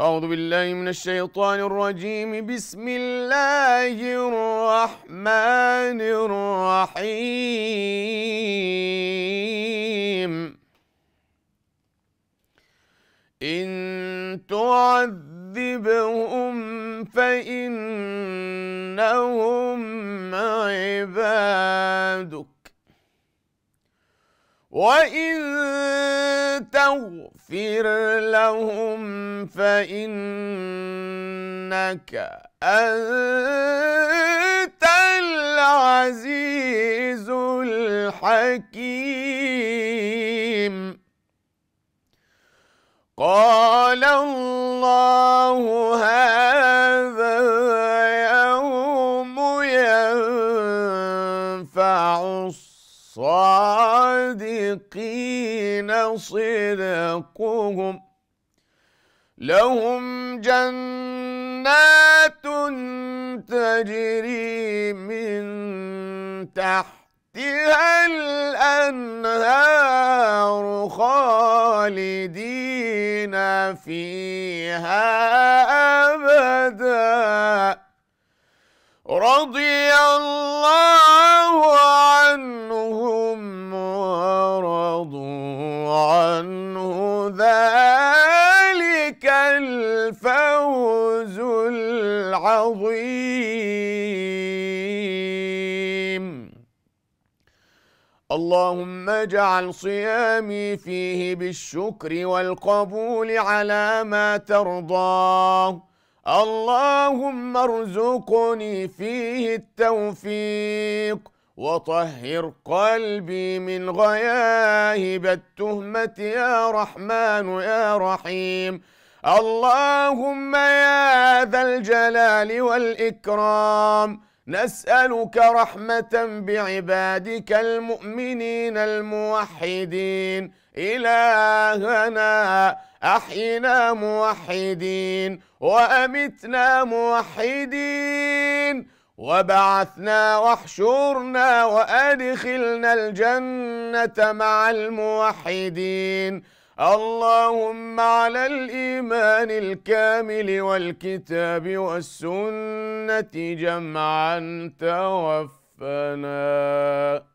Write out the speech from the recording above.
أعوذ بالله من الشيطان الرجيم بسم الله الرحمن الرحيم إن تعذبهم فإنهم عبادك وإن تغفر لهم فإنك أنت العزيز الحكيم قال الصادقين صدقهم لهم جنات تجري من تحتها الأنهار خالدين فيها أبدا رضي الله ذلك الفوز العظيم اللهم اجعل صيامي فيه بالشكر والقبول على ما ترضاه اللهم ارزقني فيه التوفيق وطهر قلبي من غياهب التهمة يا رحمن يا رحيم اللهم يا ذا الجلال والإكرام نسألك رحمة بعبادك المؤمنين الموحدين إلهنا أحينا موحدين وأمتنا موحدين وبعثنا واحشرنا وأدخلنا الجنة مع الموحدين اللهم على الإيمان الكامل والكتاب والسنة جمعا توفنا